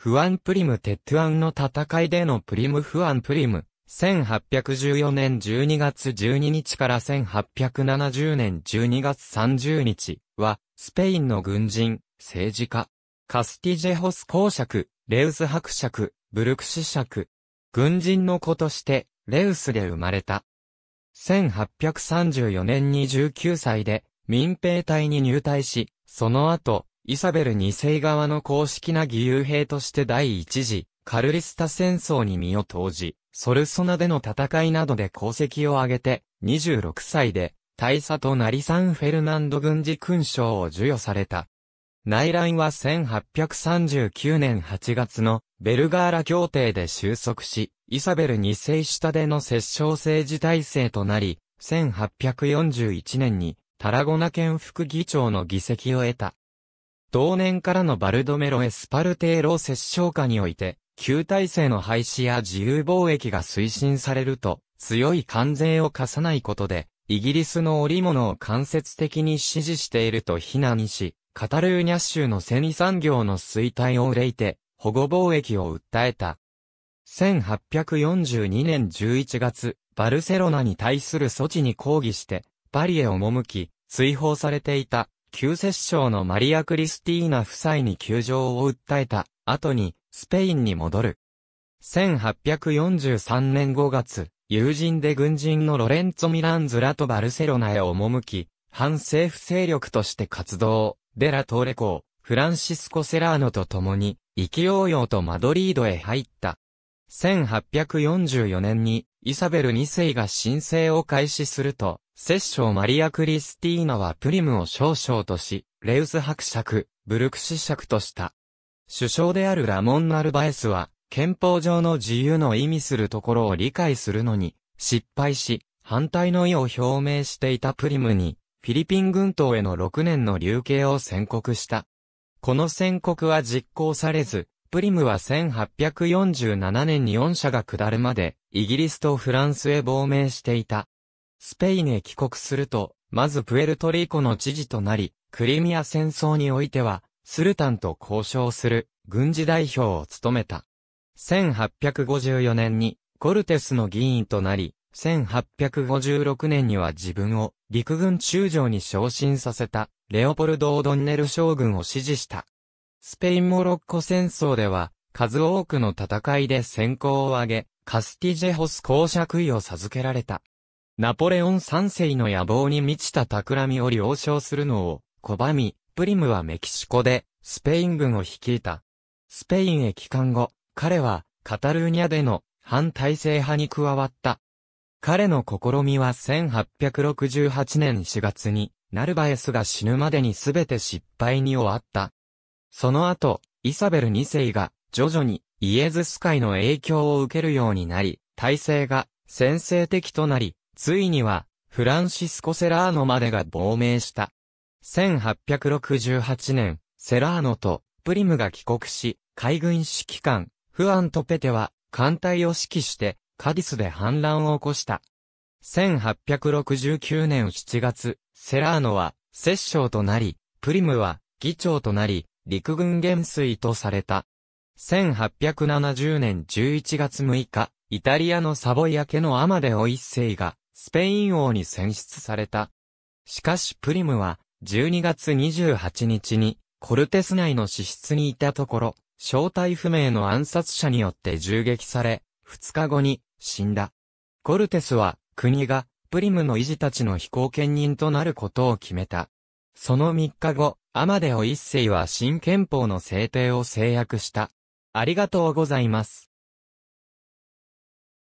フアン・プリム・テットアンの戦いでのプリム・フアン・プリム、1814年12月12日から1870年12月30日は、スペインの軍人、政治家、カスティジェホス公爵、レウス伯爵、ブルクシ爵、軍人の子として、レウスで生まれた。1834年に19歳で、民兵隊に入隊し、その後、イサベル2世側の公式な義勇兵として第一次、カルリスタ戦争に身を投じ、ソルソナでの戦いなどで功績を挙げて、26歳で、大佐となりサンフェルナンド軍事勲章を授与された。内乱は1839年8月のベルガーラ協定で収束し、イサベル2世下での摂政政治体制となり、1841年にタラゴナ県副議長の議席を得た。同年からのバルドメロ・エスパルテーロ接衝下において、旧体制の廃止や自由貿易が推進されると、強い関税を課さないことで、イギリスの織物を間接的に支持していると非難し、カタルーニャ州の繊維産業の衰退を憂いて、保護貿易を訴えた。1842年11月、バルセロナに対する措置に抗議して、パリへ赴き、追放されていた旧摂政のマリア・クリスティーナ夫妻に窮状を訴えた後にスペインに戻る。1843年5月、友人で軍人のロレンツォ・ミランズらとバルセロナへ赴き、反政府勢力として活動、デラ・トーレコー、フランシスコ・セラーノと共に、勢いよ々とマドリードへ入った。1844年に、イサベル2世が申請を開始すると、摂政マリア・クリスティーナはプリムを少将とし、レウス伯爵、ブルク子爵とした。首相であるラモン・ナルバエスは、憲法上の自由の意味するところを理解するのに、失敗し、反対の意を表明していたプリムに、フィリピン軍島への6年の流刑を宣告した。この宣告は実行されず、プリムは1847年に4社が下るまで、イギリスとフランスへ亡命していた。スペインへ帰国すると、まずプエルトリコの知事となり、クリミア戦争においては、スルタンと交渉する軍事代表を務めた。1854年にコルテスの議員となり、1856年には自分を陸軍中将に昇進させたレオポルド・オドンネル将軍を支持した。スペイン・モロッコ戦争では数多くの戦いで先行を挙げ、カスティジェホス公爵位を授けられた。ナポレオン三世の野望に満ちた企みを了承するのを拒み、プリムはメキシコでスペイン軍を率いた。スペインへ帰還後、彼はカタルーニャでの反体制派に加わった。彼の試みは1868年4月に、ナルバエスが死ぬまでに全て失敗に終わった。その後、イサベル二世が徐々にイエズス会の影響を受けるようになり、体制が先制的となり、ついには、フランシスコ・セラーノまでが亡命した。1868年、セラーノとプリムが帰国し、海軍指揮官、フアンとペテは、艦隊を指揮して、カディスで反乱を起こした。1869年7月、セラーノは、摂政となり、プリムは、議長となり、陸軍元帥とされた。1870年11月6日、イタリアのサボイア家のアマデオ一世が、スペイン王に選出された。しかしプリムは、12月28日に、コルテス内の支室にいたところ、正体不明の暗殺者によって銃撃され、2日後に死んだ。コルテスは国がプリムの維持たちの非公権人となることを決めた。その3日後、アマデオ一世は新憲法の制定を制約した。ありがとうございます。